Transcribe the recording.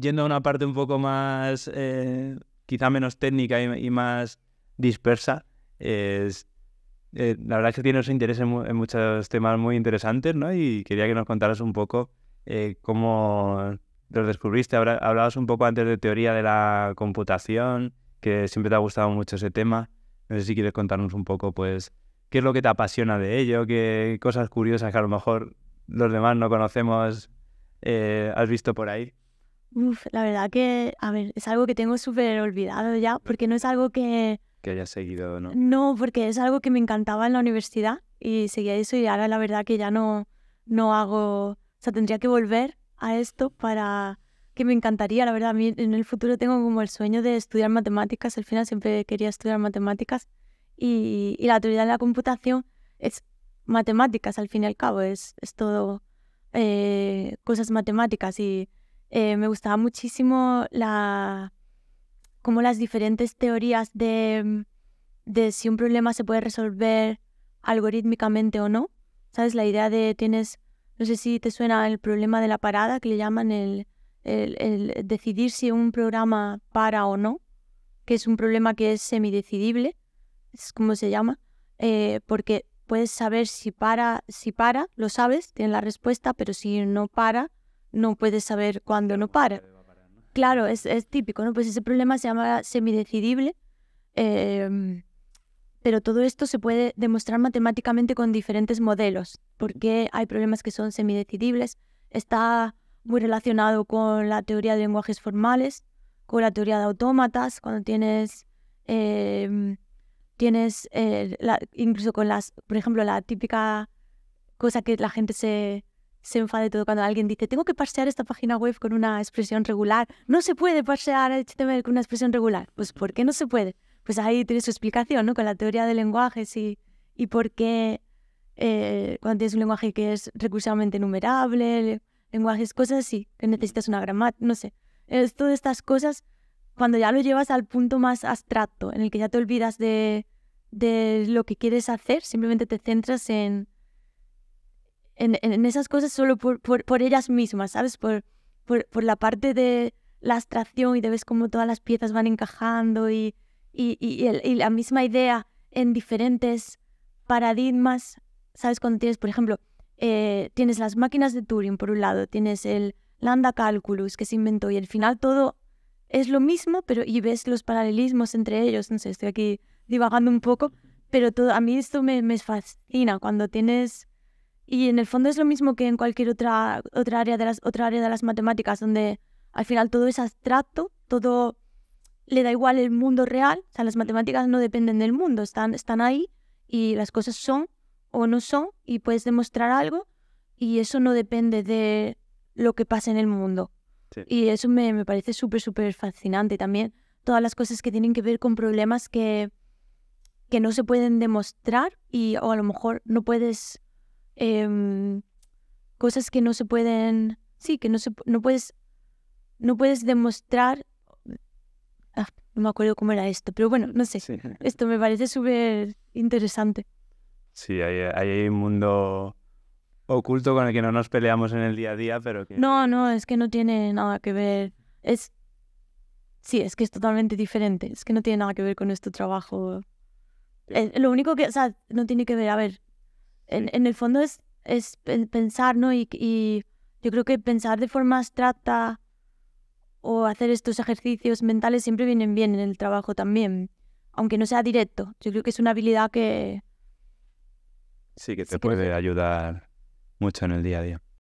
yendo a una parte un poco más, eh, quizá menos técnica y, más dispersa, es, eh, la verdad es que tienes interés en, muchos temas muy interesantes, ¿no? Y quería que nos contaras un poco eh, cómo los descubriste. hablabas un poco antes de teoría de la computación, que siempre te ha gustado mucho ese tema. No sé si quieres contarnos un poco, pues, qué es lo que te apasiona de ello, qué cosas curiosas que a lo mejor los demás no conocemos, has visto por ahí. Uf, la verdad que, a ver, es algo que tengo súper olvidado ya, porque no es algo que... Que haya seguido, ¿no? No, porque es algo que me encantaba en la universidad y seguía eso y ahora la verdad que ya no, no hago... O sea, tendría que volver a esto para... Que me encantaría, la verdad, a mí en el futuro tengo como el sueño de estudiar matemáticas, al final siempre quería estudiar matemáticas y, y la teoría de la computación es matemáticas al fin y al cabo, es, es todo eh, cosas matemáticas y eh, me gustaba muchísimo la, como las diferentes teorías mm, de, si un problema se puede resolver algorítmicamente o no. ¿Sabes? La idea de tienes, no sé si te suena el problema de la parada, que le llaman el, decidir si un programa para o no, que es un problema que es semidecidible, es como se llama, eh, porque puedes saber si para, si para, lo sabes, tienes la respuesta, pero si no para, no puedes saber cuándo no para. Claro, es, típico, ¿no? Pues ese problema se llama semidecidible, pero todo esto se puede demostrar matemáticamente con diferentes modelos, porque hay problemas que son semidecidibles. Está muy relacionado con la teoría de lenguajes formales, con la teoría de autómatas, cuando tienes, em, tienes eh, incluso con las, por ejemplo, la típica cosa que la gente se, se enfade todo cuando alguien dice, tengo que parsear esta página web con una expresión regular. No se puede parsear HTML con una expresión regular. Pues ¿por qué no se puede? Pues ahí tienes su explicación, ¿no? Con la teoría de lenguajes y, y por qué eh, cuando tienes un lenguaje que es recursivamente numerable, lenguajes, cosas así, que necesitas una gramática, no sé. Es, todas estas cosas, cuando ya lo llevas al punto más abstracto, en el que ya te olvidas de, de lo que quieres hacer, simplemente te centras en, en, esas cosas solo por, por, ellas mismas, ¿sabes? Por, por, la parte de la abstracción y de ves cómo todas las piezas van encajando y, y, la misma idea en diferentes paradigmas, ¿sabes? Cuando tienes, por ejemplo, eh, tienes las máquinas de Turing por un lado, tienes el lambda calculus que se inventó y al final todo es lo mismo, pero y ves los paralelismos entre ellos, no sé, estoy aquí divagando un poco, pero todo, a mí esto me, me fascina cuando tienes y en el fondo es lo mismo que en cualquier otra, otra, área, de las, otra área de las matemáticas, donde al final todo es abstracto, todo le da igual el mundo real, o sea, las matemáticas no dependen del mundo, están, están ahí y las cosas son o no son y puedes demostrar algo y eso no depende de lo que pasa en el mundo. Y eso me, parece súper, súper fascinante también. Todas las cosas que tienen que ver con problemas que, que no se pueden demostrar y o a lo mejor no puedes Em, cosas que no se pueden, sí, que no, se, no, puedes, no puedes demostrar. Ah, no me acuerdo cómo era esto, pero bueno, no sé. Esto me parece súper interesante. Sí, hay, un mundo oculto con el que no nos peleamos en el día a día, pero que... No, no, es que no tiene nada que ver. Es... Sí, es que es totalmente diferente. Es que no tiene nada que ver con nuestro trabajo. Eh, lo único que, o sea, no tiene que ver, a ver, en, en el fondo es, pensar, ¿no? Y, yo creo que pensar de forma abstracta o hacer estos ejercicios mentales siempre vienen bien en el trabajo también, aunque no sea directo. Yo creo que es una habilidad que... Sí, que te puede ayudar mucho en el día a día.